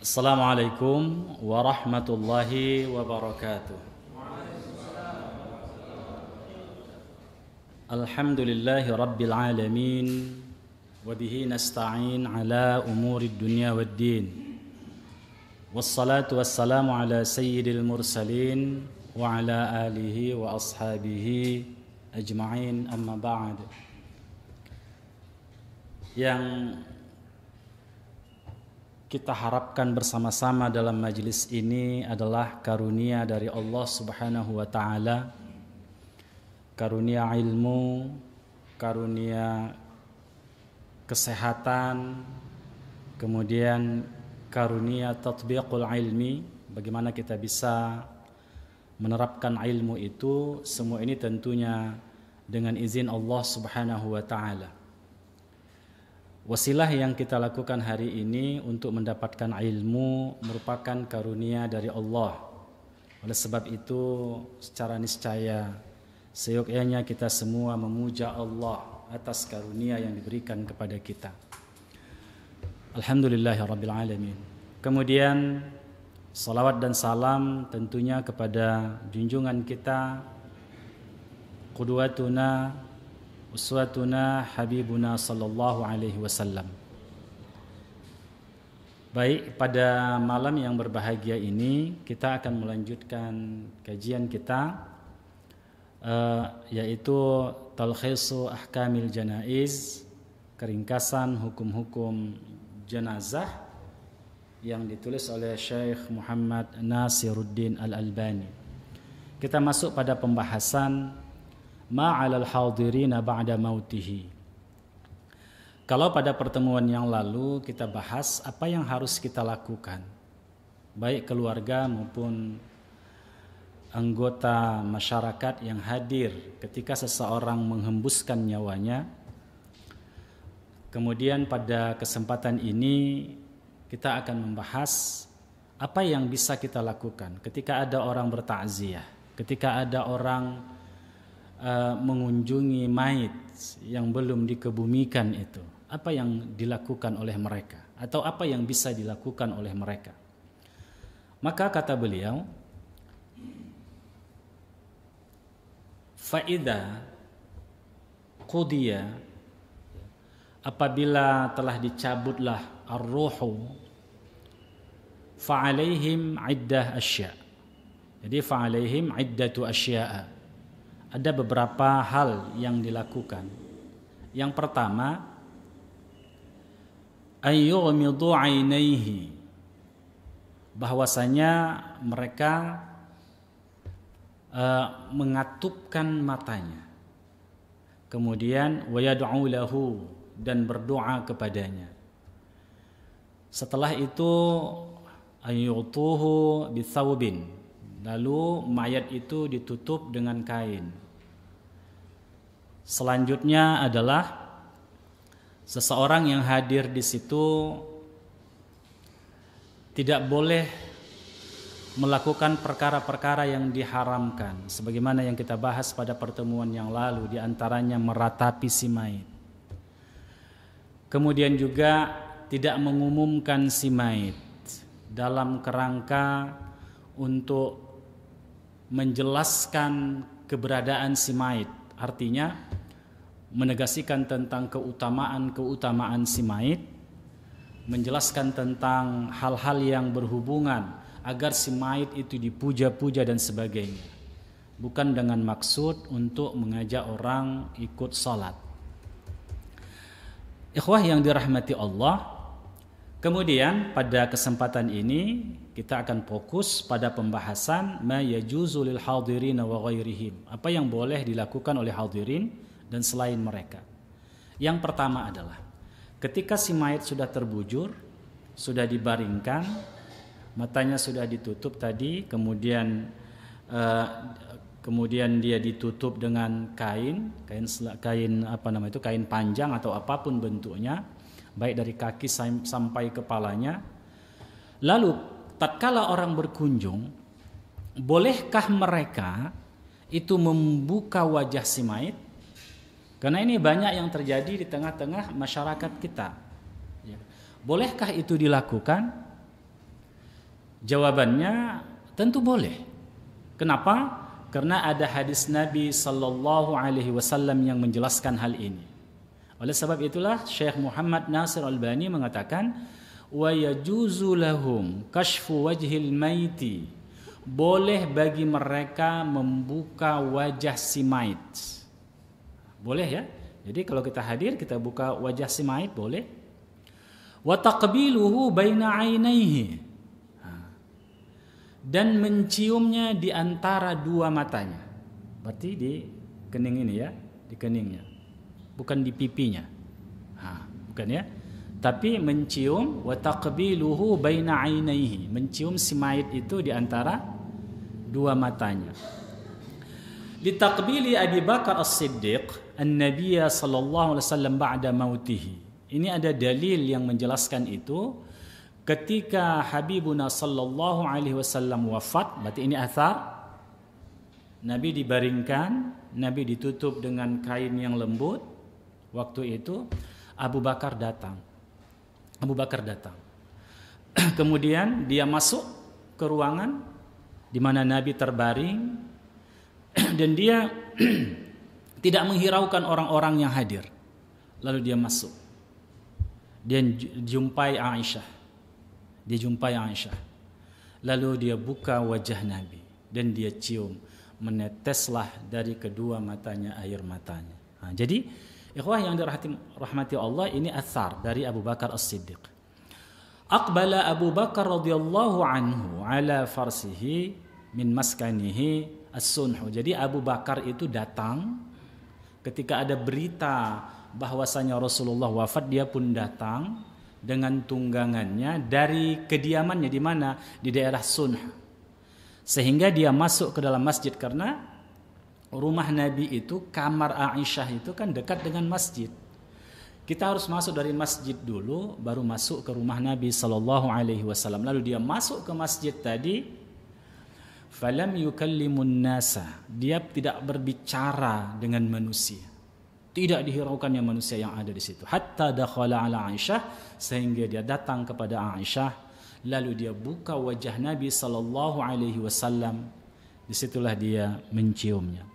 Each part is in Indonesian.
السلام عليكم ورحمة الله وبركاته الحمد لله رب العالمين وبه نستعين على أمور الدنيا والدين والصلاة والسلام على سيد المرسلين وعلى آله وأصحابه أجمعين أما بعد yang kita harapkan bersama-sama dalam majelis ini adalah karunia dari Allah Subhanahu wa taala. Karunia ilmu, karunia kesehatan, kemudian karunia tatbiqul ilmi, bagaimana kita bisa menerapkan ilmu itu, semua ini tentunya dengan izin Allah Subhanahu wa taala. Wasilah yang kita lakukan hari ini untuk mendapatkan ilmu merupakan karunia dari Allah. Oleh sebab itu, secara niscaya seyogyanya kita semua memuja Allah atas karunia yang diberikan kepada kita. Rabbil alamin. Kemudian salawat dan salam tentunya kepada junjungan kita Kuduatuna, uswatuna habibuna sallallahu alaihi wasallam. Baik, pada malam yang berbahagia ini kita akan melanjutkan kajian kita uh, yaitu Talkhisu Ahkamil Janaiz, keringkasan hukum-hukum jenazah yang ditulis oleh Syekh Muhammad Nasiruddin Al-Albani. Kita masuk pada pembahasan ma'alal hadirina ba'da mautihi. Kalau pada pertemuan yang lalu kita bahas apa yang harus kita lakukan, baik keluarga maupun anggota masyarakat yang hadir ketika seseorang menghembuskan nyawanya. Kemudian pada kesempatan ini kita akan membahas apa yang bisa kita lakukan ketika ada orang bertakziah, ketika ada orang Eh, mengunjungi mayit yang belum dikebumikan itu? Apa yang dilakukan oleh mereka atau apa yang bisa dilakukan oleh mereka? Maka kata beliau, faida qudiya apabila telah dicabutlah ar-ruhu fa'alaihim iddah asya jadi fa'alaihim iddatu asya'a ada beberapa hal yang dilakukan. Yang pertama, ayyumidu ainaihi bahwasanya mereka uh, mengatupkan matanya. Kemudian wayad'u lahu dan berdoa kepadanya. Setelah itu ayyutuhu bisawbin Lalu mayat itu ditutup dengan kain. Selanjutnya adalah seseorang yang hadir di situ tidak boleh melakukan perkara-perkara yang diharamkan sebagaimana yang kita bahas pada pertemuan yang lalu di antaranya meratapi si mayit. Kemudian juga tidak mengumumkan si mayit dalam kerangka untuk menjelaskan keberadaan si mait Artinya menegasikan tentang keutamaan-keutamaan si mait menjelaskan tentang hal-hal yang berhubungan agar si mait itu dipuja-puja dan sebagainya. Bukan dengan maksud untuk mengajak orang ikut salat. Ikhwah yang dirahmati Allah, Kemudian pada kesempatan ini kita akan fokus pada pembahasan ma yajuzu lil hadirin wa ghairihim. Apa yang boleh dilakukan oleh hadirin dan selain mereka. Yang pertama adalah ketika si mayat sudah terbujur, sudah dibaringkan, matanya sudah ditutup tadi, kemudian uh, kemudian dia ditutup dengan kain, kain kain apa nama itu kain panjang atau apapun bentuknya baik dari kaki sampai kepalanya. Lalu tatkala orang berkunjung, bolehkah mereka itu membuka wajah si mayit? Karena ini banyak yang terjadi di tengah-tengah masyarakat kita. Ya. Bolehkah itu dilakukan? Jawabannya tentu boleh. Kenapa? Karena ada hadis Nabi Sallallahu Alaihi Wasallam yang menjelaskan hal ini. Oleh sebab itulah Syekh Muhammad Nasir Albani mengatakan wa yajuzu lahum kashfu wajhil maiti boleh bagi mereka membuka wajah si mait. Boleh ya? Jadi kalau kita hadir kita buka wajah si mait boleh. Wa taqbiluhu baina ainaihi dan menciumnya di antara dua matanya. Berarti di kening ini ya, di keningnya bukan di pipinya. Ha, bukan ya? Tapi mencium wa taqbiluhu baina ainaihi, mencium si mayit itu di antara dua matanya. Litaqbili Abi Bakar As-Siddiq an-nabiy sallallahu alaihi wasallam ba'da mautih. Ini ada dalil yang menjelaskan itu ketika Habibuna sallallahu alaihi wasallam wafat, berarti ini athar Nabi dibaringkan, Nabi ditutup dengan kain yang lembut, Waktu itu Abu Bakar datang. Abu Bakar datang. Kemudian dia masuk ke ruangan di mana Nabi terbaring dan dia tidak menghiraukan orang-orang yang hadir. Lalu dia masuk. Dia jumpai Aisyah. Dia jumpai Aisyah. Lalu dia buka wajah Nabi dan dia cium. Meneteslah dari kedua matanya air matanya. Nah, jadi Ikhwah yang dirahmati rahmati Allah ini asar dari Abu Bakar As-Siddiq. Aqbala Abu Bakar radhiyallahu anhu ala farsihi min maskanihi as-sunhu. Jadi Abu Bakar itu datang ketika ada berita bahwasanya Rasulullah wafat dia pun datang dengan tunggangannya dari kediamannya di mana di daerah Sunnah. Sehingga dia masuk ke dalam masjid karena rumah Nabi itu kamar Aisyah itu kan dekat dengan masjid. Kita harus masuk dari masjid dulu baru masuk ke rumah Nabi sallallahu alaihi wasallam. Lalu dia masuk ke masjid tadi falam yukallimun nasa. Dia tidak berbicara dengan manusia. Tidak dihiraukannya manusia yang ada di situ. Hatta dakhala ala Aisyah sehingga dia datang kepada Aisyah lalu dia buka wajah Nabi sallallahu alaihi wasallam. Disitulah dia menciumnya.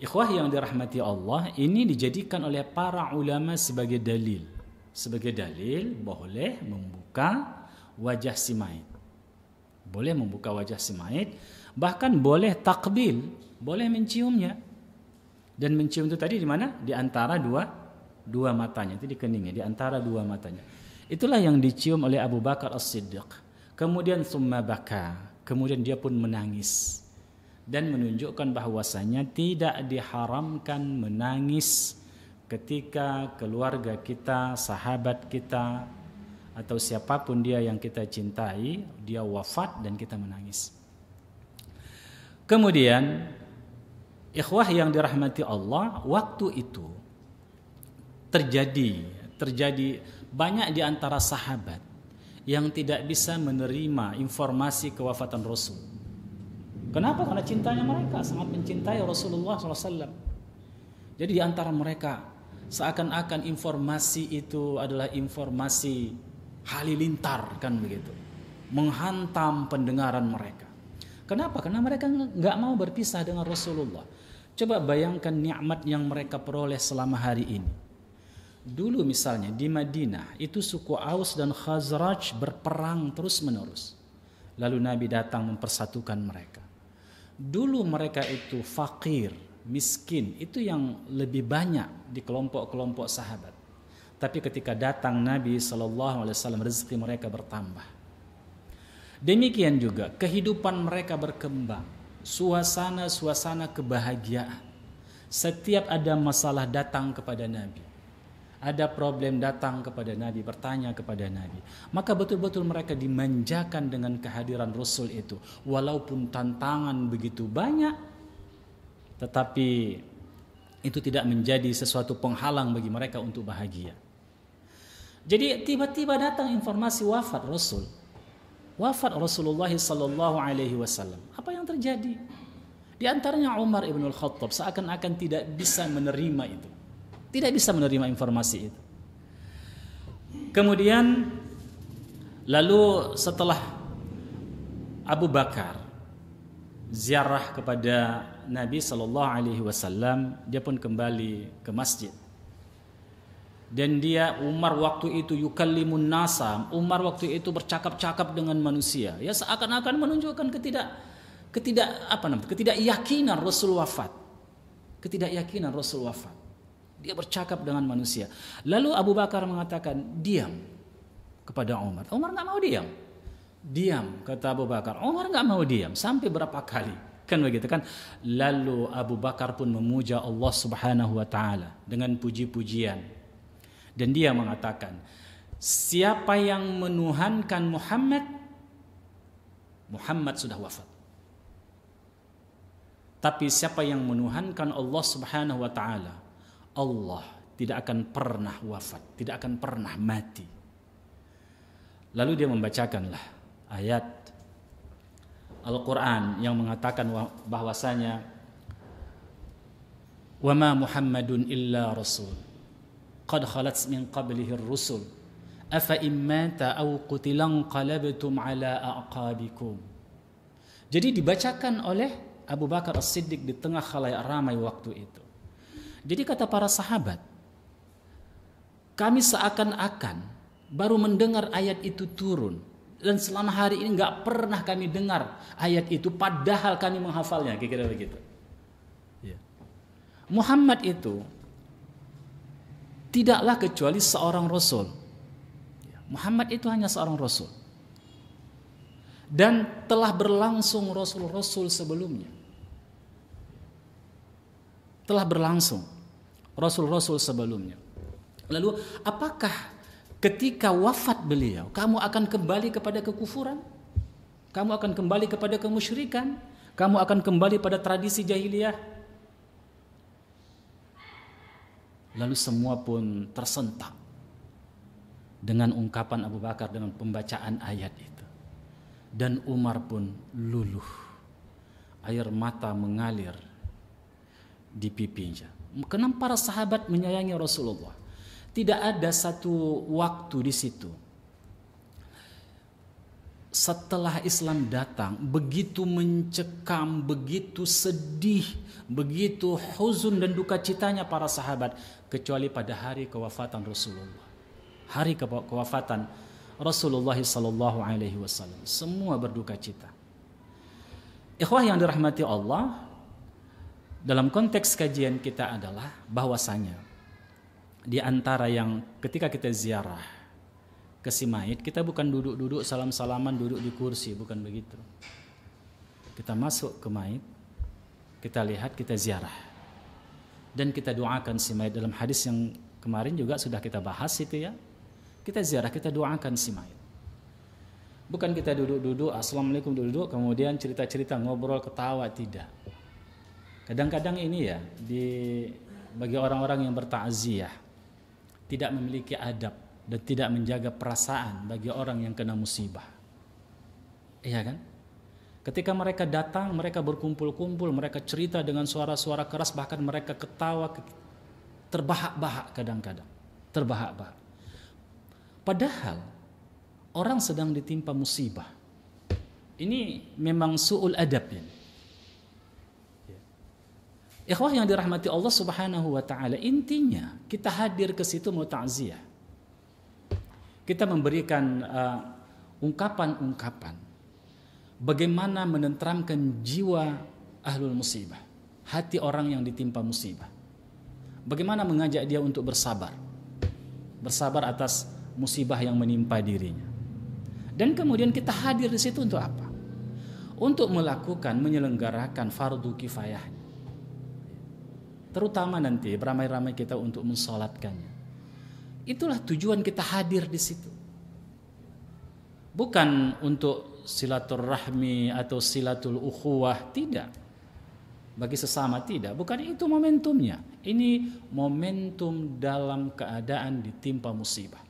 Ikhwah yang dirahmati Allah, ini dijadikan oleh para ulama sebagai dalil. Sebagai dalil boleh membuka wajah si mayit. Boleh membuka wajah si mayit, bahkan boleh takbil, boleh menciumnya. Dan mencium itu tadi di mana? Di antara dua dua matanya, itu di keningnya, di antara dua matanya. Itulah yang dicium oleh Abu Bakar As-Siddiq. Kemudian summa baka, kemudian dia pun menangis dan menunjukkan bahwasanya tidak diharamkan menangis ketika keluarga kita, sahabat kita atau siapapun dia yang kita cintai, dia wafat dan kita menangis. Kemudian ikhwah yang dirahmati Allah, waktu itu terjadi terjadi banyak di antara sahabat yang tidak bisa menerima informasi kewafatan Rasul Kenapa? Karena cintanya mereka sangat mencintai Rasulullah SAW. Jadi di antara mereka seakan-akan informasi itu adalah informasi halilintar kan begitu, menghantam pendengaran mereka. Kenapa? Karena mereka nggak mau berpisah dengan Rasulullah. Coba bayangkan nikmat yang mereka peroleh selama hari ini. Dulu misalnya di Madinah itu suku Aus dan Khazraj berperang terus menerus. Lalu Nabi datang mempersatukan mereka dulu mereka itu fakir, miskin, itu yang lebih banyak di kelompok-kelompok sahabat. Tapi ketika datang Nabi Shallallahu Alaihi Wasallam rezeki mereka bertambah. Demikian juga kehidupan mereka berkembang, suasana-suasana kebahagiaan. Setiap ada masalah datang kepada Nabi ada problem datang kepada Nabi, bertanya kepada Nabi. Maka betul-betul mereka dimanjakan dengan kehadiran Rasul itu. Walaupun tantangan begitu banyak, tetapi itu tidak menjadi sesuatu penghalang bagi mereka untuk bahagia. Jadi tiba-tiba datang informasi wafat Rasul. Wafat Rasulullah sallallahu alaihi wasallam. Apa yang terjadi? Di antaranya Umar ibn al-Khattab seakan-akan tidak bisa menerima itu. Tidak bisa menerima informasi itu. Kemudian lalu setelah Abu Bakar ziarah kepada Nabi Shallallahu Alaihi Wasallam, dia pun kembali ke masjid. Dan dia Umar waktu itu yukallimun nasa. Umar waktu itu bercakap-cakap dengan manusia. Ya seakan-akan menunjukkan ketidak ketidak apa namanya? ketidakyakinan Rasul wafat. Ketidakyakinan Rasul wafat. Dia bercakap dengan manusia. Lalu Abu Bakar mengatakan, diam kepada Umar. Umar nggak mau diam. Diam, kata Abu Bakar. Umar nggak mau diam. Sampai berapa kali? Kan begitu kan? Lalu Abu Bakar pun memuja Allah subhanahu wa ta'ala dengan puji-pujian. Dan dia mengatakan, siapa yang menuhankan Muhammad, Muhammad sudah wafat. Tapi siapa yang menuhankan Allah subhanahu wa ta'ala, Allah tidak akan pernah wafat, tidak akan pernah mati. Lalu dia membacakanlah ayat Al-Quran yang mengatakan bahwasanya وَمَا مُحَمَّدٌ إِلَّا رَسُولٌ قَدْ خَلَتْ مِنْ قَبْلِهِ الرُّسُلُ أَفَإِمْ مَاتَ أَوْ قُتِلَ انْقَلَبْتُمْ عَلَىٰ أَعْقَابِكُمْ Jadi dibacakan oleh Abu Bakar As-Siddiq di tengah khalayak ramai waktu itu. Jadi kata para sahabat, kami seakan-akan baru mendengar ayat itu turun dan selama hari ini nggak pernah kami dengar ayat itu padahal kami menghafalnya kira-kira begitu yeah. Muhammad itu tidaklah kecuali seorang rasul ya, Muhammad itu hanya seorang rasul dan telah berlangsung rasul-rasul sebelumnya telah berlangsung rasul-rasul sebelumnya. Lalu apakah ketika wafat beliau kamu akan kembali kepada kekufuran? Kamu akan kembali kepada kemusyrikan? Kamu akan kembali pada tradisi jahiliyah? Lalu semua pun tersentak dengan ungkapan Abu Bakar dengan pembacaan ayat itu. Dan Umar pun luluh. Air mata mengalir di pipinya. Kenapa para sahabat menyayangi Rasulullah. Tidak ada satu waktu di situ. Setelah Islam datang, begitu mencekam, begitu sedih, begitu huzun dan duka citanya para sahabat, kecuali pada hari kewafatan Rasulullah. Hari kewafatan Rasulullah Sallallahu Alaihi Wasallam, semua berduka cita. Ikhwah yang dirahmati Allah, dalam konteks kajian kita adalah bahwasanya di antara yang ketika kita ziarah ke si mayit kita bukan duduk-duduk salam-salaman duduk di kursi bukan begitu. Kita masuk ke mayit, kita lihat, kita ziarah. Dan kita doakan si mayit dalam hadis yang kemarin juga sudah kita bahas itu ya. Kita ziarah, kita doakan si mayit. Bukan kita duduk-duduk, assalamualaikum duduk-duduk, kemudian cerita-cerita ngobrol ketawa tidak. Kadang-kadang ini ya di bagi orang-orang yang bertakziah tidak memiliki adab dan tidak menjaga perasaan bagi orang yang kena musibah. Iya kan? Ketika mereka datang, mereka berkumpul-kumpul, mereka cerita dengan suara-suara keras, bahkan mereka ketawa, terbahak-bahak kadang-kadang, terbahak-bahak. Padahal orang sedang ditimpa musibah. Ini memang suul adab ini. Ikhwah yang dirahmati Allah Subhanahu wa taala, intinya kita hadir ke situ mau takziah. Kita memberikan uh, ungkapan-ungkapan uh, bagaimana menentramkan jiwa ahlul musibah, hati orang yang ditimpa musibah. Bagaimana mengajak dia untuk bersabar. Bersabar atas musibah yang menimpa dirinya. Dan kemudian kita hadir di situ untuk apa? Untuk melakukan menyelenggarakan fardu kifayahnya terutama nanti ramai ramai kita untuk mensolatkannya. Itulah tujuan kita hadir di situ. Bukan untuk silaturahmi atau silatul ukhuwah, tidak. Bagi sesama tidak, bukan itu momentumnya. Ini momentum dalam keadaan ditimpa musibah.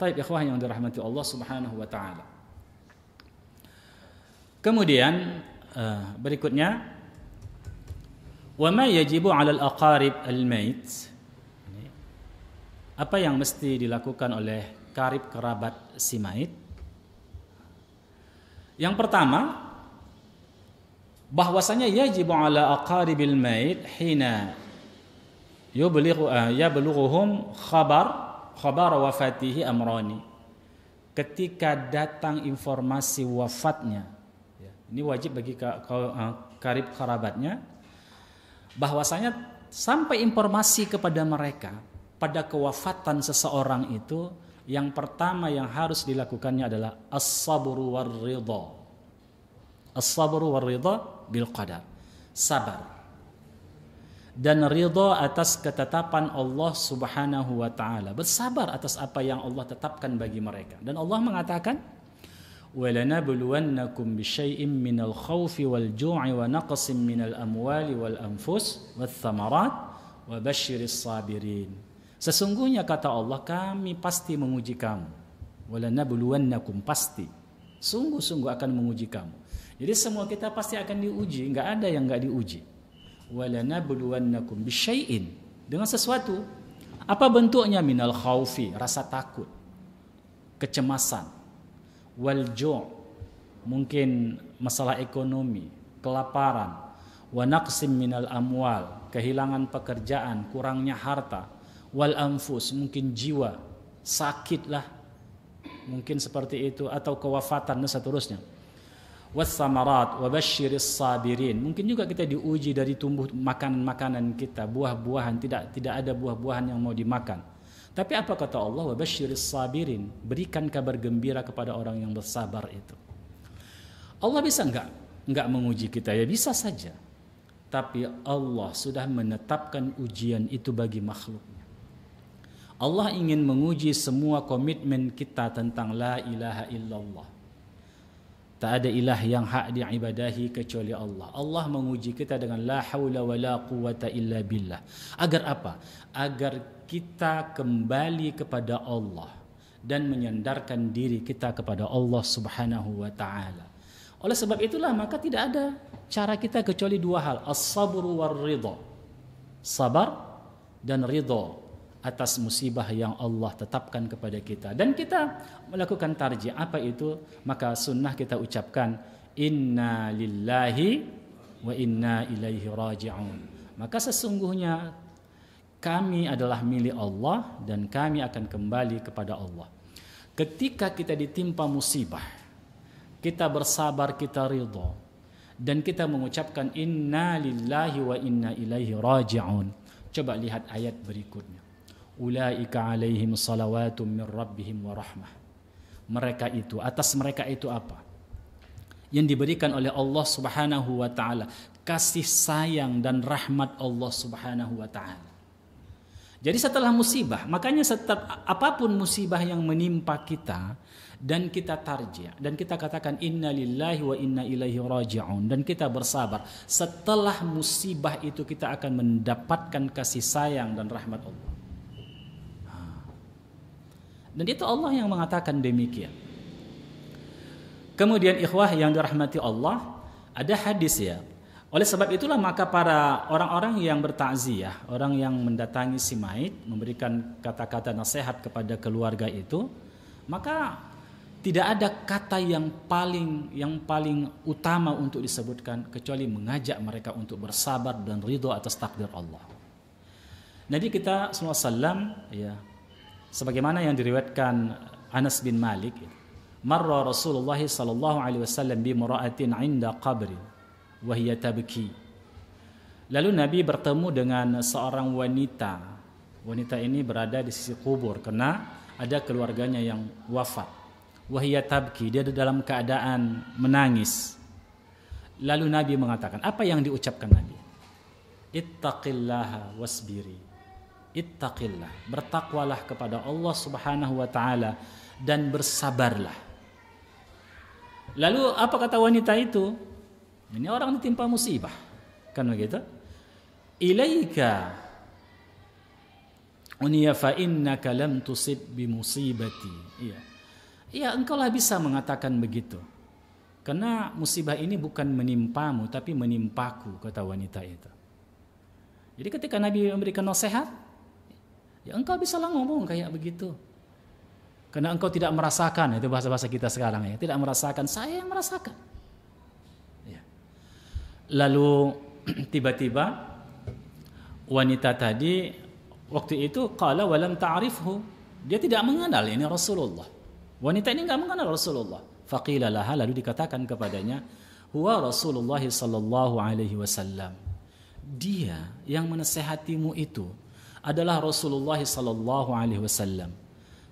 Taib ikhwah yang dirahmati Allah Subhanahu wa taala. Kemudian eh, berikutnya Wama yajibu alal aqarib al-mait. Apa yang mesti dilakukan oleh karib kerabat si mait? Yang pertama, bahwasanya yajibu ala aqaribil mait hina yublighu eh, yablughuhum khabar khabar wafatihi amrani. Ketika datang informasi wafatnya, ya, ini wajib bagi eh, karib kerabatnya bahwasanya sampai informasi kepada mereka pada kewafatan seseorang itu yang pertama yang harus dilakukannya adalah as-sabru war ridha. As-sabru war ridha bil qadar. Sabar dan ridha atas ketetapan Allah Subhanahu wa taala. Bersabar atas apa yang Allah tetapkan bagi mereka. Dan Allah mengatakan ولنبلونكم بشيء من الخوف والجوع ونقص من الأموال والأنفس والثمرات وبشر الصابرين Sesungguhnya kata Allah kami pasti menguji kamu. Walanabluwannakum pasti. Sungguh-sungguh akan menguji kamu. Jadi semua kita pasti akan diuji, nggak ada yang nggak diuji. Walanabluwannakum bisyai'in dengan sesuatu. Apa bentuknya minal khaufi, rasa takut, kecemasan, wal ju' mungkin masalah ekonomi, kelaparan, wa naqsim minal amwal, kehilangan pekerjaan, kurangnya harta, wal anfus, mungkin jiwa, sakitlah, mungkin seperti itu atau kewafatan dan seterusnya. Wasamarat, wabashiris sabirin. Mungkin juga kita diuji dari tumbuh makanan-makanan kita, buah-buahan tidak tidak ada buah-buahan yang mau dimakan tapi apa kata Allah? Wabashiris sabirin. Berikan kabar gembira kepada orang yang bersabar itu. Allah bisa enggak? Enggak menguji kita ya bisa saja. Tapi Allah sudah menetapkan ujian itu bagi makhluknya. Allah ingin menguji semua komitmen kita tentang la ilaha illallah. Tak ada ilah yang hak diibadahi kecuali Allah. Allah menguji kita dengan la haula wa la quwata illa billah. Agar apa? Agar kita kembali kepada Allah dan menyandarkan diri kita kepada Allah Subhanahu wa taala. Oleh sebab itulah maka tidak ada cara kita kecuali dua hal, as-sabr war ridha. Sabar dan ridha atas musibah yang Allah tetapkan kepada kita dan kita melakukan tarji apa itu maka sunnah kita ucapkan inna lillahi wa inna ilaihi raji'un maka sesungguhnya kami adalah milik Allah dan kami akan kembali kepada Allah ketika kita ditimpa musibah kita bersabar kita ridha dan kita mengucapkan inna lillahi wa inna ilaihi raji'un coba lihat ayat berikutnya ulaika alaihim salawatum min rabbihim wa rahmah. Mereka itu, atas mereka itu apa? Yang diberikan oleh Allah Subhanahu wa taala, kasih sayang dan rahmat Allah Subhanahu wa taala. Jadi setelah musibah, makanya setiap apapun musibah yang menimpa kita dan kita tarji dan kita katakan inna lillahi wa inna ilaihi raji'un dan kita bersabar, setelah musibah itu kita akan mendapatkan kasih sayang dan rahmat Allah. Dan itu Allah yang mengatakan demikian. Kemudian ikhwah yang dirahmati Allah, ada hadis ya. Oleh sebab itulah maka para orang-orang yang bertakziah, orang yang mendatangi si mayit, memberikan kata-kata nasihat kepada keluarga itu, maka tidak ada kata yang paling yang paling utama untuk disebutkan kecuali mengajak mereka untuk bersabar dan ridho atas takdir Allah. Nabi kita SAW ya sebagaimana yang diriwayatkan Anas bin Malik marra Rasulullah sallallahu alaihi wasallam bi mura'atin 'inda qabri wa hiya tabki lalu Nabi bertemu dengan seorang wanita wanita ini berada di sisi kubur karena ada keluarganya yang wafat wa hiya tabki dia ada dalam keadaan menangis lalu Nabi mengatakan apa yang diucapkan Nabi ittaqillaha wasbiri ittaqillah bertakwalah kepada Allah Subhanahu wa taala dan bersabarlah lalu apa kata wanita itu ini orang ditimpa musibah kan begitu ilaika unia ya, fa innaka lam tusib bi musibati iya iya engkaulah bisa mengatakan begitu karena musibah ini bukan menimpamu tapi menimpaku kata wanita itu. Jadi ketika Nabi memberikan nasihat, Ya engkau bisa ngomong kayak begitu. Karena engkau tidak merasakan, itu bahasa-bahasa kita sekarang ya, tidak merasakan, saya yang merasakan. Ya. Lalu tiba-tiba wanita tadi waktu itu qala walam ta'rifhu. Dia tidak mengenal ini Rasulullah. Wanita ini enggak mengenal Rasulullah. Faqila laha lalu dikatakan kepadanya, "Huwa Rasulullah sallallahu alaihi wasallam." Dia yang menasehatimu itu adalah Rasulullah sallallahu alaihi wasallam.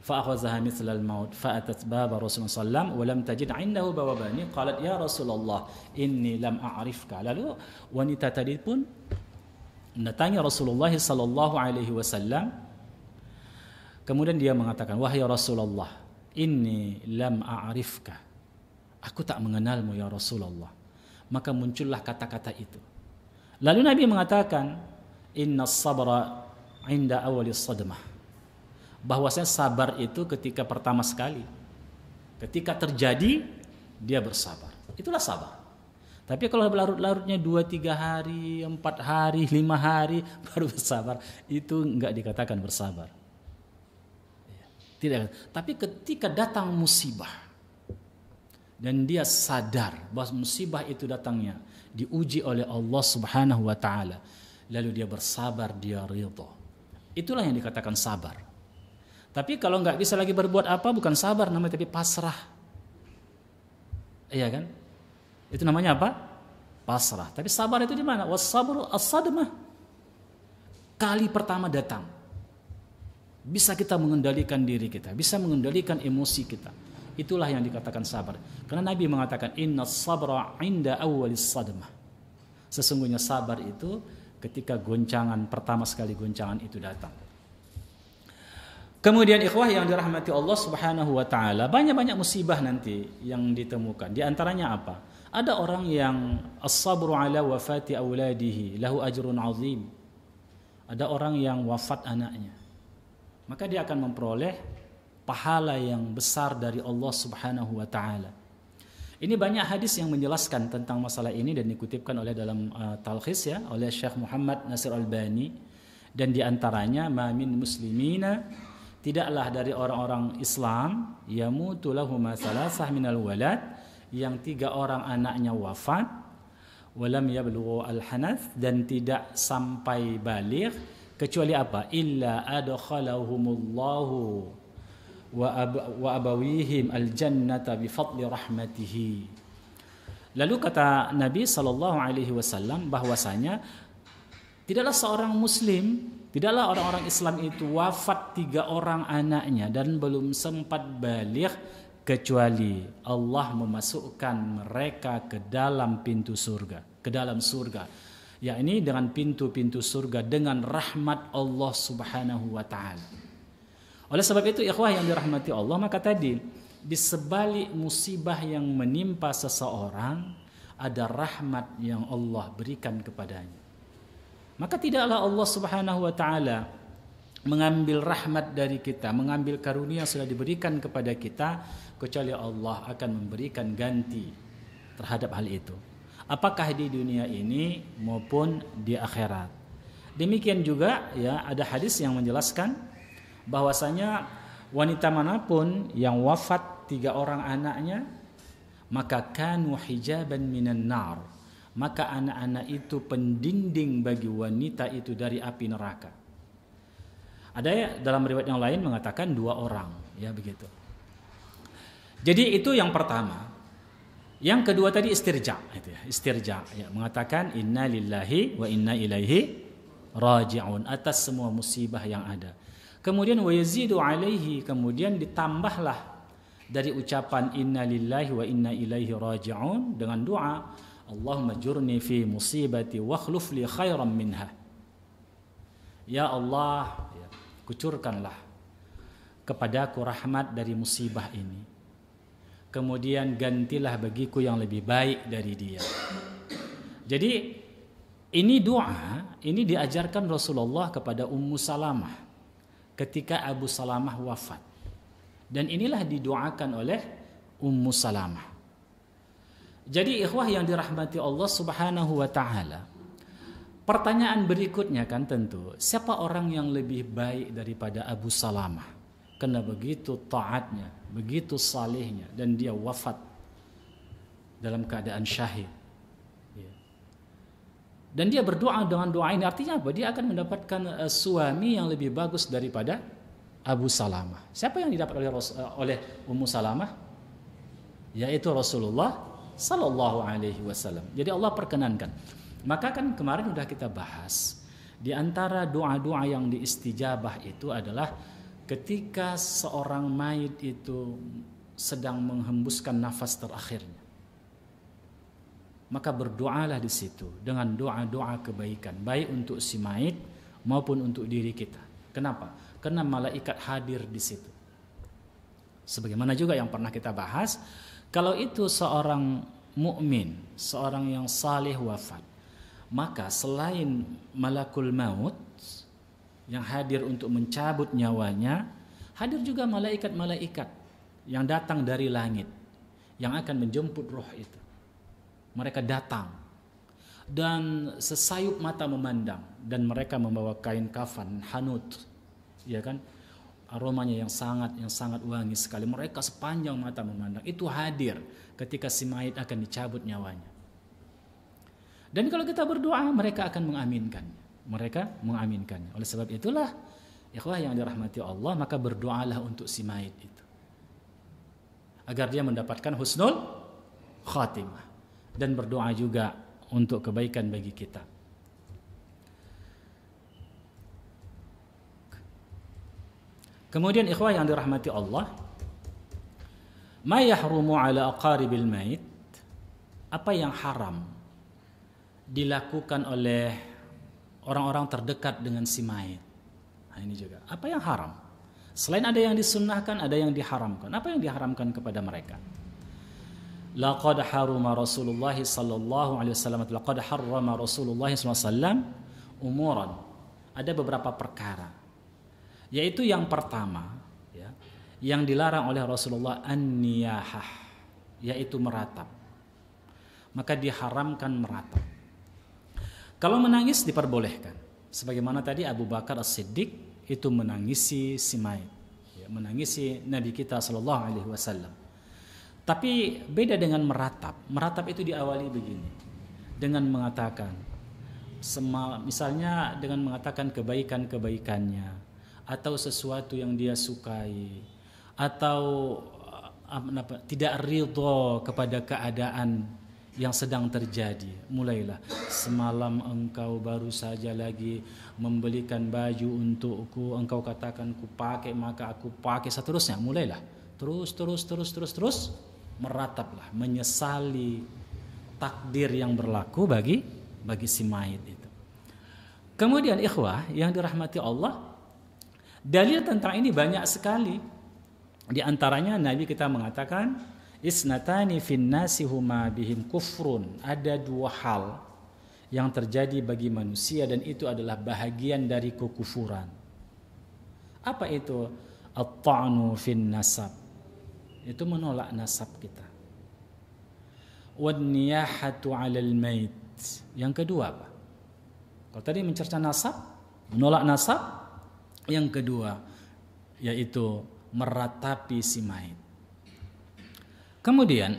فأخذها مثل الموت فأتت باب رسول صلى الله عليه وسلم ولم تجد عنده بوابان قالت يا رسول الله إني لم أعرفك lalu wanita tadi pun mendatangi Rasulullah sallallahu alaihi wasallam kemudian dia mengatakan wahai Rasulullah inni lam a'rifka aku tak mengenalmu ya Rasulullah maka muncullah kata-kata itu lalu Nabi mengatakan inna sabra inda awali sadmah. Bahwasanya sabar itu ketika pertama sekali. Ketika terjadi, dia bersabar. Itulah sabar. Tapi kalau berlarut-larutnya dua tiga hari, empat hari, lima hari baru bersabar, itu enggak dikatakan bersabar. Iya. Tidak. Tapi ketika datang musibah dan dia sadar bahwa musibah itu datangnya diuji oleh Allah Subhanahu wa taala, lalu dia bersabar, dia ridha. Itulah yang dikatakan sabar. Tapi kalau nggak bisa lagi berbuat apa bukan sabar namanya tapi pasrah. Iya kan? Itu namanya apa? Pasrah. Tapi sabar itu di mana? Wasabru as Kali pertama datang. Bisa kita mengendalikan diri kita, bisa mengendalikan emosi kita. Itulah yang dikatakan sabar. Karena Nabi mengatakan inna sabra inda awalis sadmah. Sesungguhnya sabar itu ketika goncangan pertama sekali goncangan itu datang. Kemudian ikhwah yang dirahmati Allah Subhanahu wa taala, banyak-banyak musibah nanti yang ditemukan. Di antaranya apa? Ada orang yang as-sabru ala wafati auladihi lahu ajrun azim. Ada orang yang wafat anaknya. Maka dia akan memperoleh pahala yang besar dari Allah Subhanahu wa taala. Ini banyak hadis yang menjelaskan tentang masalah ini dan dikutipkan oleh dalam uh, talkhis ya oleh Syekh Muhammad Nasir Al-Bani dan diantaranya mamin muslimina tidaklah dari orang-orang Islam yamutu masalah minal walad yang tiga orang anaknya wafat walam yablughu al-hanath dan tidak sampai balik kecuali apa illa adkhalahumullahu wa, abawihim al jannata bi fadli rahmatihi. Lalu kata Nabi Shallallahu Alaihi Wasallam bahwasanya tidaklah seorang Muslim, tidaklah orang-orang Islam itu wafat tiga orang anaknya dan belum sempat balik kecuali Allah memasukkan mereka ke dalam pintu surga, ke dalam surga. Yakni dengan pintu-pintu surga dengan rahmat Allah Subhanahu wa taala. Oleh sebab itu ikhwah yang dirahmati Allah maka tadi di sebalik musibah yang menimpa seseorang ada rahmat yang Allah berikan kepadanya. Maka tidaklah Allah Subhanahu wa taala mengambil rahmat dari kita, mengambil karunia yang sudah diberikan kepada kita kecuali Allah akan memberikan ganti terhadap hal itu. Apakah di dunia ini maupun di akhirat. Demikian juga ya ada hadis yang menjelaskan bahwasanya wanita manapun yang wafat tiga orang anaknya maka kanu hijaban minan nar maka anak-anak itu pendinding bagi wanita itu dari api neraka ada ya dalam riwayat yang lain mengatakan dua orang ya begitu jadi itu yang pertama yang kedua tadi istirja itu ya istirja ya mengatakan innalillahi wa inna ilaihi raji'un atas semua musibah yang ada Kemudian wayazidu alaihi, kemudian ditambahlah dari ucapan inna lillahi wa inna ilaihi raji'un dengan doa Allahumma jurni fi musibati wa khluf li khairan minha. Ya Allah, ya, kucurkanlah kepadaku rahmat dari musibah ini. Kemudian gantilah bagiku yang lebih baik dari dia. Jadi ini doa, ini diajarkan Rasulullah kepada Ummu Salamah ketika Abu Salamah wafat. Dan inilah didoakan oleh Ummu Salamah. Jadi ikhwah yang dirahmati Allah Subhanahu wa taala. Pertanyaan berikutnya kan tentu, siapa orang yang lebih baik daripada Abu Salamah? Karena begitu taatnya, begitu salehnya dan dia wafat dalam keadaan syahid. Dan dia berdoa dengan doa ini artinya apa? Dia akan mendapatkan eh, suami yang lebih bagus daripada Abu Salamah. Siapa yang didapat oleh uh, oleh Ummu Salamah? Yaitu Rasulullah sallallahu alaihi wasallam. Jadi Allah perkenankan. Maka kan kemarin sudah kita bahas di antara doa-doa yang diistijabah itu adalah ketika seorang mayit itu sedang menghembuskan nafas terakhirnya maka berdoalah di situ dengan doa-doa kebaikan baik untuk si mayit maupun untuk diri kita. Kenapa? Karena malaikat hadir di situ. Sebagaimana juga yang pernah kita bahas, kalau itu seorang mukmin, seorang yang saleh wafat, maka selain malakul maut yang hadir untuk mencabut nyawanya, hadir juga malaikat-malaikat yang datang dari langit yang akan menjemput roh itu. Mereka datang dan sesayup mata memandang dan mereka membawa kain kafan hanut, ya kan? Aromanya yang sangat yang sangat wangi sekali. Mereka sepanjang mata memandang itu hadir ketika si mayit akan dicabut nyawanya. Dan kalau kita berdoa, mereka akan mengaminkannya. Mereka mengaminkannya. Oleh sebab itulah, ikhwah yang dirahmati Allah, maka berdoalah untuk si mayit itu. Agar dia mendapatkan husnul khatimah dan berdoa juga untuk kebaikan bagi kita. Kemudian ikhwah yang dirahmati Allah, ma yahrumu ala aqaribil mait, apa yang haram dilakukan oleh orang-orang terdekat dengan si mayit. Nah, ini juga. Apa yang haram? Selain ada yang disunnahkan, ada yang diharamkan. Apa yang diharamkan kepada mereka? laqad haruma Rasulullah sallallahu alaihi wasallam laqad harrama Rasulullah sallallahu alaihi wasallam umuran ada beberapa perkara yaitu yang pertama ya yang dilarang oleh Rasulullah an-niyahah yaitu meratap maka diharamkan meratap kalau menangis diperbolehkan sebagaimana tadi Abu Bakar As-Siddiq itu menangisi si mayit ya, menangisi Nabi kita sallallahu alaihi wasallam tapi beda dengan meratap. Meratap itu diawali begini. Dengan mengatakan semal, misalnya dengan mengatakan kebaikan-kebaikannya atau sesuatu yang dia sukai atau eh, apa, tidak ridho kepada keadaan yang sedang terjadi. Mulailah semalam engkau baru saja lagi membelikan baju untukku, engkau katakan ku pakai maka aku pakai seterusnya. Mulailah terus terus terus terus terus merataplah, menyesali takdir yang berlaku bagi bagi si mayit itu. Kemudian ikhwah yang dirahmati Allah, dalil tentang ini banyak sekali. Di antaranya Nabi kita mengatakan, isnatani finnasi huma bihim kufrun. Ada dua hal yang terjadi bagi manusia dan itu adalah bahagian dari kekufuran. Apa itu? At-ta'nu fin nasab itu menolak nasab kita wadniyahatu 'alal mait yang kedua apa kalau tadi mencerca nasab menolak nasab yang kedua yaitu meratapi si mait kemudian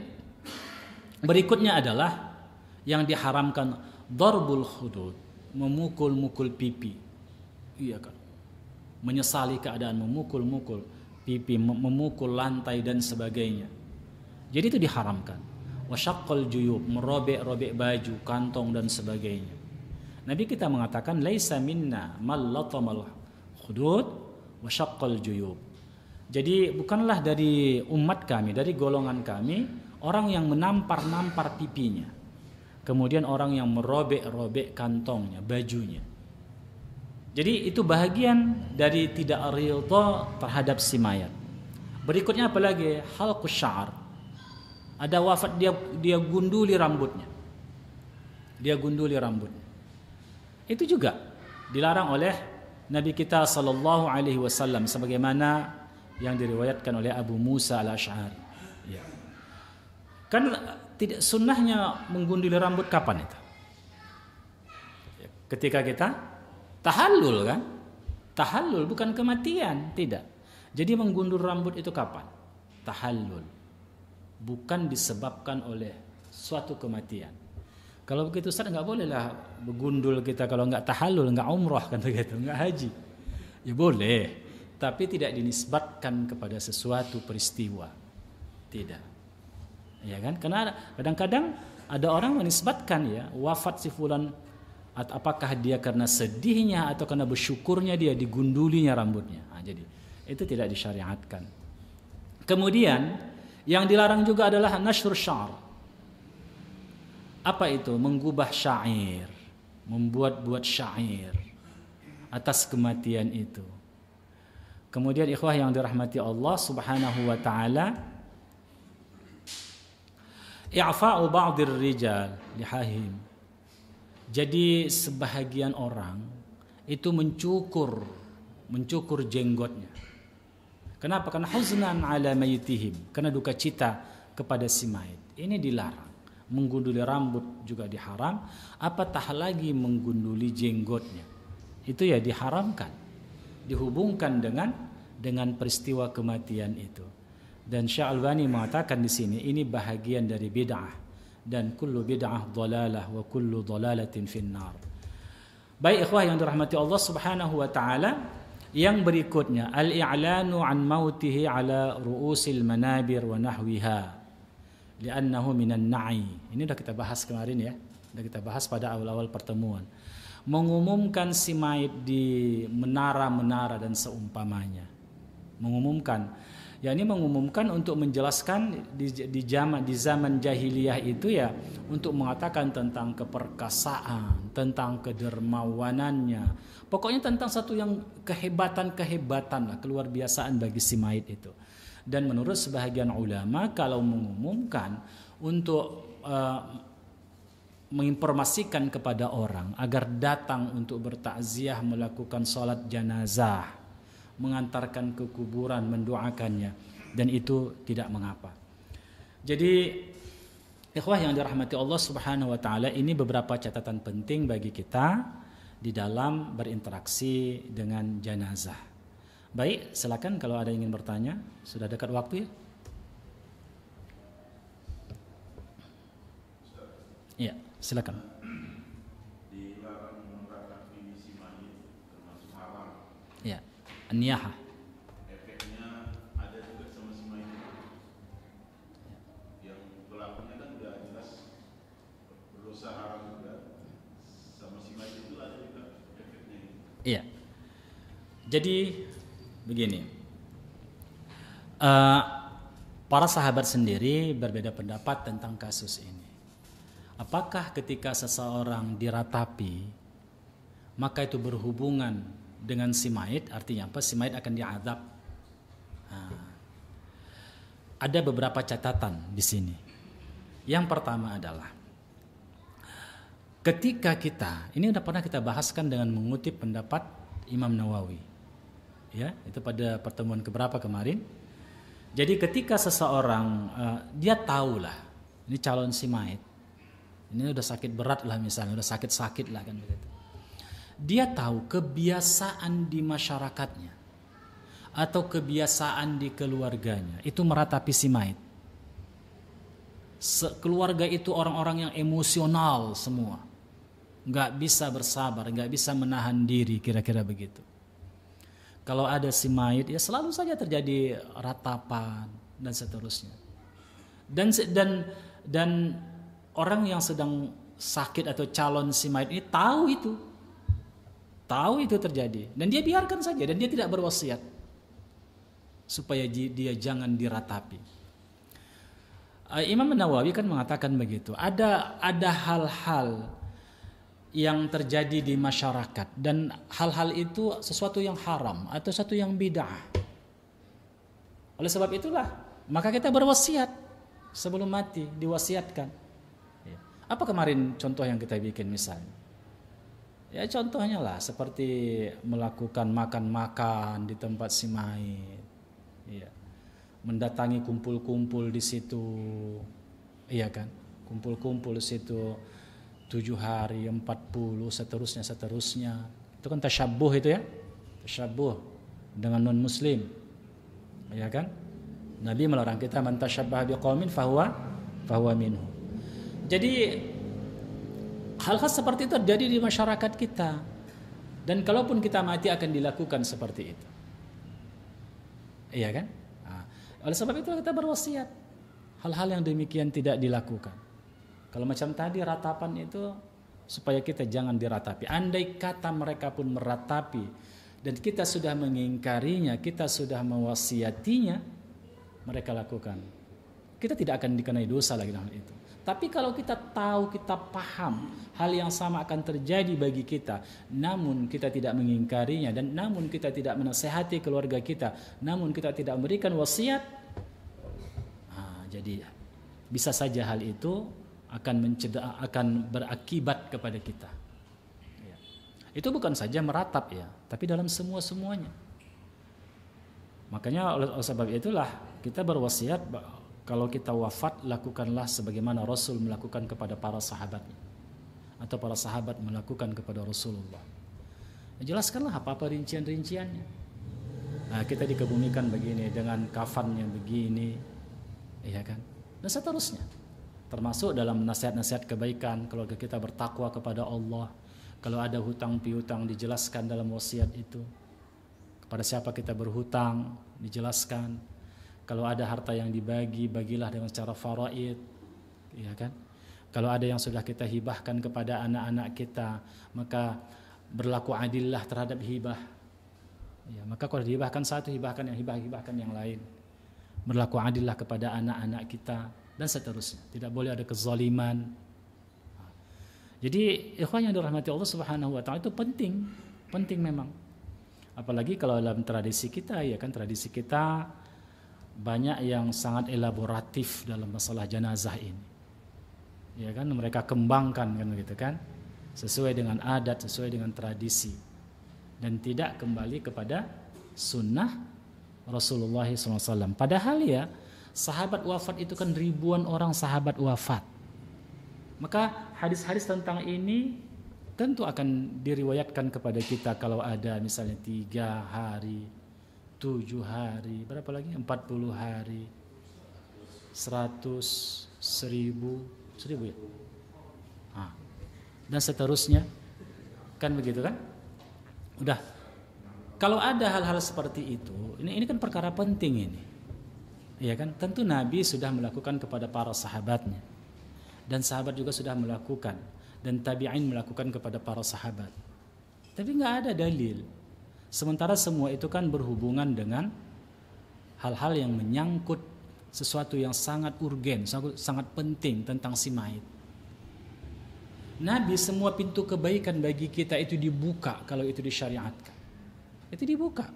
berikutnya adalah yang diharamkan darbul hudud memukul-mukul pipi iya kan menyesali keadaan memukul-mukul pipi, memukul lantai dan sebagainya. Jadi itu diharamkan. Wasyakol juyub, merobek-robek baju, kantong dan sebagainya. Nabi kita mengatakan laisa minna mal khudud wasyaqqal juyub. Jadi bukanlah dari umat kami, dari golongan kami orang yang menampar-nampar pipinya. Kemudian orang yang merobek-robek kantongnya, bajunya. Jadi itu bahagian dari tidak realto terhadap si mayat. Berikutnya apa lagi? kushar. sya'ar. Ada wafat dia dia gunduli rambutnya. Dia gunduli rambutnya. Itu juga dilarang oleh Nabi kita sallallahu alaihi wasallam sebagaimana yang diriwayatkan oleh Abu Musa al Ash'ari. Ya. Kan tidak sunnahnya menggunduli rambut kapan itu? Ya, ketika kita Tahallul kan? Tahallul bukan kematian, tidak. Jadi menggundur rambut itu kapan? Tahallul. Bukan disebabkan oleh suatu kematian. Kalau begitu Ustaz nggak bolehlah begundul kita kalau enggak tahallul, enggak umrah kan begitu, enggak haji. Ya boleh, tapi tidak dinisbatkan kepada sesuatu peristiwa. Tidak. Ya kan? Karena kadang-kadang ada orang menisbatkan ya wafat si fulan atau apakah dia karena sedihnya atau karena bersyukurnya dia digundulinya rambutnya nah, jadi itu tidak disyariatkan kemudian yang dilarang juga adalah nashr syar apa itu menggubah syair membuat-buat syair atas kematian itu kemudian ikhwah yang dirahmati Allah subhanahu wa ta'ala i'fa'u ba'dir rijal lihahim jadi sebahagian orang itu mencukur mencukur jenggotnya. Kenapa? Karena huznan ala mayitihim, karena duka cita kepada si mayit. Ini dilarang. Menggunduli rambut juga diharam, apatah lagi menggunduli jenggotnya. Itu ya diharamkan. Dihubungkan dengan dengan peristiwa kematian itu. Dan Syekh Albani mengatakan di sini ini bahagian dari bid'ah. Ah dan kullu bid'ah dhalalah wa kullu dhalalatin finnar. Baik ikhwah yang dirahmati Allah Subhanahu wa taala, yang berikutnya al-i'lanu an mautihi ala ru'usil manabir wa nahwiha li'annahu minan na'i. Ini sudah kita bahas kemarin ya. Sudah kita bahas pada awal-awal pertemuan. Mengumumkan si mayit di menara-menara dan seumpamanya. Mengumumkan yakni mengumumkan untuk menjelaskan di, di zaman di zaman jahiliyah itu ya untuk mengatakan tentang keperkasaan, tentang kedermawanannya, pokoknya tentang satu yang kehebatan-kehebatan lah, keluar biasaan bagi si mayit itu. Dan menurut sebahagian ulama kalau mengumumkan untuk uh, menginformasikan kepada orang agar datang untuk bertakziah melakukan sholat jenazah mengantarkan ke kuburan mendoakannya dan itu tidak mengapa. Jadi ikhwah yang dirahmati Allah Subhanahu wa taala ini beberapa catatan penting bagi kita di dalam berinteraksi dengan jenazah. Baik, silakan kalau ada yang ingin bertanya, sudah dekat waktu ya. Ya, silakan. niyaha ya. kan iya jadi begini uh, para sahabat sendiri berbeda pendapat tentang kasus ini apakah ketika seseorang diratapi maka itu berhubungan dengan si mayit artinya apa? Si mayit akan diadab. ada beberapa catatan di sini. Yang pertama adalah ketika kita ini sudah pernah kita bahaskan dengan mengutip pendapat Imam Nawawi. Ya, itu pada pertemuan keberapa kemarin. Jadi ketika seseorang uh, dia lah, ini calon si mayit. Ini udah sakit berat lah misalnya, udah sakit-sakit lah kan begitu dia tahu kebiasaan di masyarakatnya atau kebiasaan di keluarganya itu meratapi si mait. Keluarga itu orang-orang yang emosional semua, nggak bisa bersabar, nggak bisa menahan diri, kira-kira begitu. Kalau ada si mait ya selalu saja terjadi ratapan dan seterusnya. Dan dan dan orang yang sedang sakit atau calon si mait ini tahu itu tahu itu terjadi dan dia biarkan saja dan dia tidak berwasiat supaya dia jangan diratapi. Eh, Imam Nawawi kan mengatakan begitu. Ada ada hal-hal yang terjadi di masyarakat dan hal-hal itu sesuatu yang haram atau satu yang bid'ah. Oleh sebab itulah maka kita berwasiat sebelum mati diwasiatkan. Ya. Apa kemarin contoh yang kita bikin misalnya? Ya contohnya lah seperti melakukan makan-makan di tempat si mayit. Iya. Mendatangi kumpul-kumpul di situ. Iya kan? Kumpul-kumpul di situ tujuh hari, empat puluh, seterusnya, seterusnya. Itu kan tasyabuh itu ya. Tasyabuh dengan non muslim. Iya kan? Nabi melarang kita mentasyabbah biqaumin fahuwa fahuwa minhu. Jadi Hal-hal seperti itu terjadi di masyarakat kita. Dan kalaupun kita mati akan dilakukan seperti itu. Iya kan? Nah, oleh sebab itu kita berwasiat. Hal-hal yang demikian tidak dilakukan. Kalau macam tadi ratapan itu supaya kita jangan diratapi. Andai kata mereka pun meratapi dan kita sudah mengingkarinya, kita sudah mewasiatinya, mereka lakukan. Kita tidak akan dikenai dosa lagi dalam itu. Tapi kalau kita tahu, kita paham hal yang sama akan terjadi bagi kita, namun kita tidak mengingkarinya dan namun kita tidak menasehati keluarga kita, namun kita tidak memberikan wasiat, nah, jadi bisa saja hal itu akan menceda akan berakibat kepada kita. Ya. Itu bukan saja meratap ya, tapi dalam semua semuanya. Makanya oleh sebab itulah kita berwasiat kalau kita wafat lakukanlah sebagaimana Rasul melakukan kepada para sahabat, atau para sahabat melakukan kepada Rasulullah. Ya, jelaskanlah apa-apa rincian-rinciannya. Nah, kita dikebumikan begini dengan kafan yang begini, iya kan? Dan seterusnya. Termasuk dalam nasihat-nasihat kebaikan Kalau kita bertakwa kepada Allah. Kalau ada hutang piutang dijelaskan dalam wasiat itu. Kepada siapa kita berhutang dijelaskan kalau ada harta yang dibagi, bagilah dengan secara faraid, ya kan? Kalau ada yang sudah kita hibahkan kepada anak-anak kita, maka berlaku adillah terhadap hibah. Ya, maka kalau dihibahkan satu, hibahkan yang hibah, hibahkan yang lain. Berlaku adillah kepada anak-anak kita dan seterusnya. Tidak boleh ada kezaliman. Jadi ikhwan yang dirahmati Allah Subhanahu wa taala itu penting, penting memang apalagi kalau dalam tradisi kita ya kan tradisi kita banyak yang sangat elaboratif dalam masalah jenazah ini. Ya kan mereka kembangkan kan gitu kan sesuai dengan adat, sesuai dengan tradisi dan tidak kembali kepada sunnah Rasulullah SAW. Padahal ya sahabat wafat itu kan ribuan orang sahabat wafat. Maka hadis-hadis tentang ini tentu akan diriwayatkan kepada kita kalau ada misalnya tiga hari, tujuh hari berapa lagi empat puluh hari seratus seribu seribu ya nah, dan seterusnya kan begitu kan udah kalau ada hal-hal seperti itu ini ini kan perkara penting ini ya kan tentu Nabi sudah melakukan kepada para sahabatnya dan sahabat juga sudah melakukan dan tabi'in melakukan kepada para sahabat tapi nggak ada dalil Sementara semua itu kan berhubungan dengan hal-hal yang menyangkut sesuatu yang sangat urgen, sangat penting tentang si mayit. Nabi semua pintu kebaikan bagi kita itu dibuka kalau itu disyariatkan. Itu dibuka.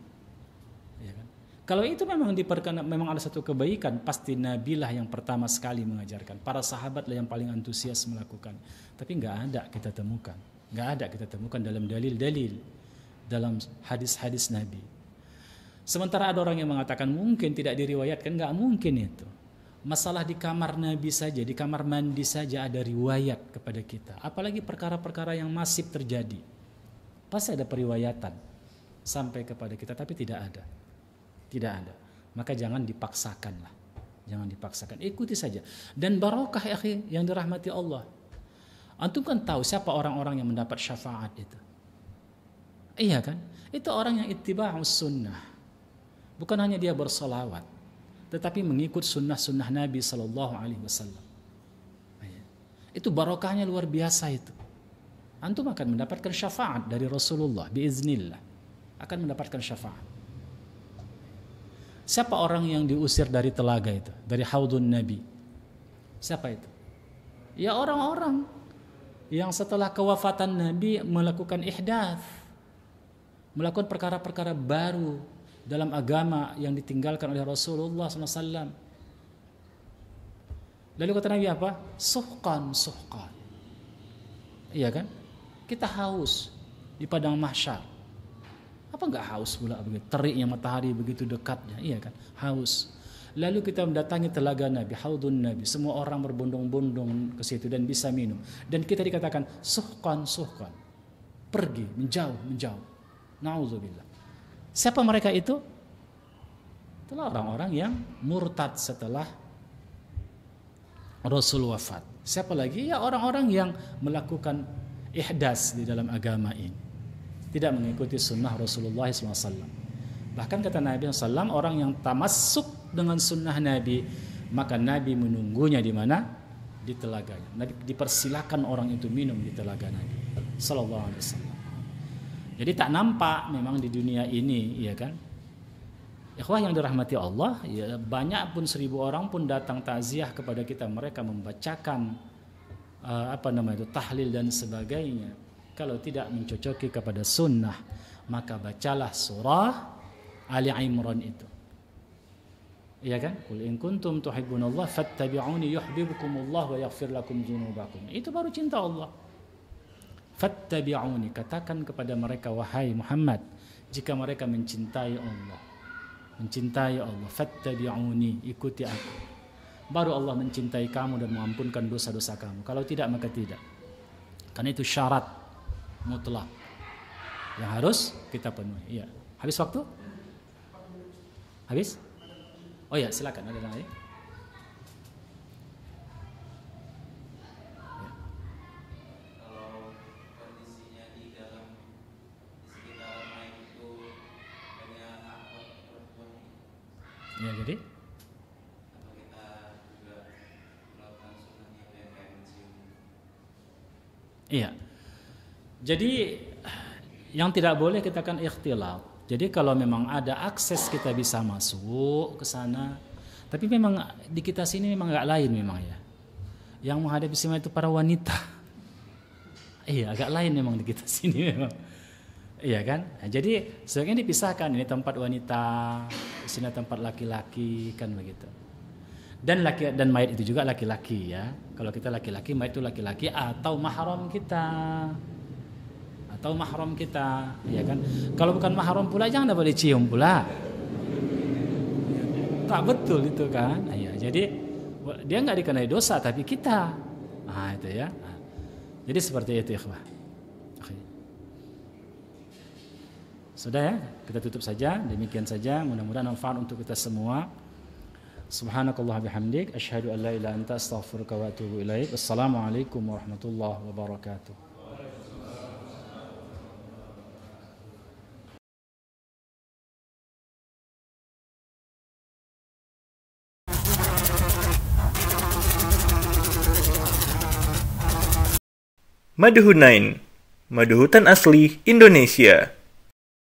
Ya kan? Kalau itu memang diperkena, memang ada satu kebaikan, pasti Nabi lah yang pertama sekali mengajarkan. Para sahabat lah yang paling antusias melakukan. Tapi nggak ada kita temukan, nggak ada kita temukan dalam dalil-dalil dalam hadis-hadis Nabi. Sementara ada orang yang mengatakan mungkin tidak diriwayatkan, nggak mungkin itu. Masalah di kamar Nabi saja, di kamar mandi saja ada riwayat kepada kita. Apalagi perkara-perkara yang masif terjadi. Pasti ada periwayatan sampai kepada kita, tapi tidak ada. Tidak ada. Maka jangan dipaksakan lah. Jangan dipaksakan. Ikuti saja. Dan barokah yang dirahmati Allah. Antum kan tahu siapa orang-orang yang mendapat syafaat itu. Iya kan? Itu orang yang ittiba'us sunnah. Bukan hanya dia bersolawat, tetapi mengikut sunnah-sunnah Nabi Shallallahu Alaihi Wasallam. Iya. Itu barokahnya luar biasa itu. Antum akan mendapatkan syafaat dari Rasulullah biiznillah. Akan mendapatkan syafaat. Siapa orang yang diusir dari telaga itu, dari haudun Nabi? Siapa itu? Ya orang-orang yang setelah kewafatan Nabi melakukan ihdath melakukan perkara-perkara baru dalam agama yang ditinggalkan oleh Rasulullah SAW. Lalu kata Nabi apa? Suhkan, suhkan. Iya kan? Kita haus di padang mahsyar. Apa enggak haus pula begitu? Teriknya matahari begitu dekatnya, iya kan? Haus. Lalu kita mendatangi telaga Nabi, haudun Nabi. Semua orang berbondong-bondong ke situ dan bisa minum. Dan kita dikatakan suhkan, suhkan. Pergi, menjauh, menjauh Nauzubillah. Siapa mereka itu? Itulah orang-orang yang murtad setelah Rasul wafat. Siapa lagi? Ya orang-orang yang melakukan ihdas di dalam agama ini. Tidak mengikuti sunnah Rasulullah SAW. Bahkan kata Nabi SAW, orang yang tak masuk dengan sunnah Nabi, maka Nabi menunggunya di mana? Di telaganya. Nabi dipersilakan orang itu minum di telaga Nabi. Sallallahu alaihi wasallam. Jadi tak nampak memang di dunia ini, ya kan? Ikhwah yang dirahmati Allah, ya banyak pun seribu orang pun datang takziah kepada kita, mereka membacakan uh, apa namanya itu tahlil dan sebagainya. Kalau tidak mencocoki kepada sunnah, maka bacalah surah Ali Imran itu. Iya kan? Qul in kuntum tuhibbunallah fattabi'uni yuhibbukumullah wa yaghfir lakum dzunubakum. Itu baru cinta Allah fattabi'uni katakan kepada mereka wahai Muhammad jika mereka mencintai Allah mencintai Allah fattabi'uni ikuti aku baru Allah mencintai kamu dan mengampunkan dosa-dosa kamu kalau tidak maka tidak karena itu syarat mutlak yang harus kita penuhi ya habis waktu habis oh ya silakan ada lagi Ya jadi? Iya. Jadi yang tidak boleh kita kan ikhtilaf. Jadi kalau memang ada akses kita bisa masuk ke sana, tapi memang di kita sini memang agak lain memang ya. Yang menghadapi semua itu para wanita. Iya, agak lain memang di kita sini memang. Iya kan? Nah, jadi sebaiknya dipisahkan ini tempat wanita, sini tempat laki-laki kan begitu dan laki dan mayat itu juga laki-laki ya kalau kita laki-laki mayat itu laki-laki atau mahram kita atau mahram kita ya kan kalau bukan mahram pula jangan dapat dicium pula tak betul itu kan ya jadi dia nggak dikenai dosa tapi kita ah itu ya ah. jadi seperti itu ikhwah Sudah ya, kita tutup saja. Demikian saja. Mudah-mudahan manfaat untuk kita semua. Subhanakallah bihamdik. Ashadu an la ila anta astaghfirullah wa atubu ilaih. Assalamualaikum warahmatullahi wabarakatuh. Madu Hunain, madu hutan asli Indonesia.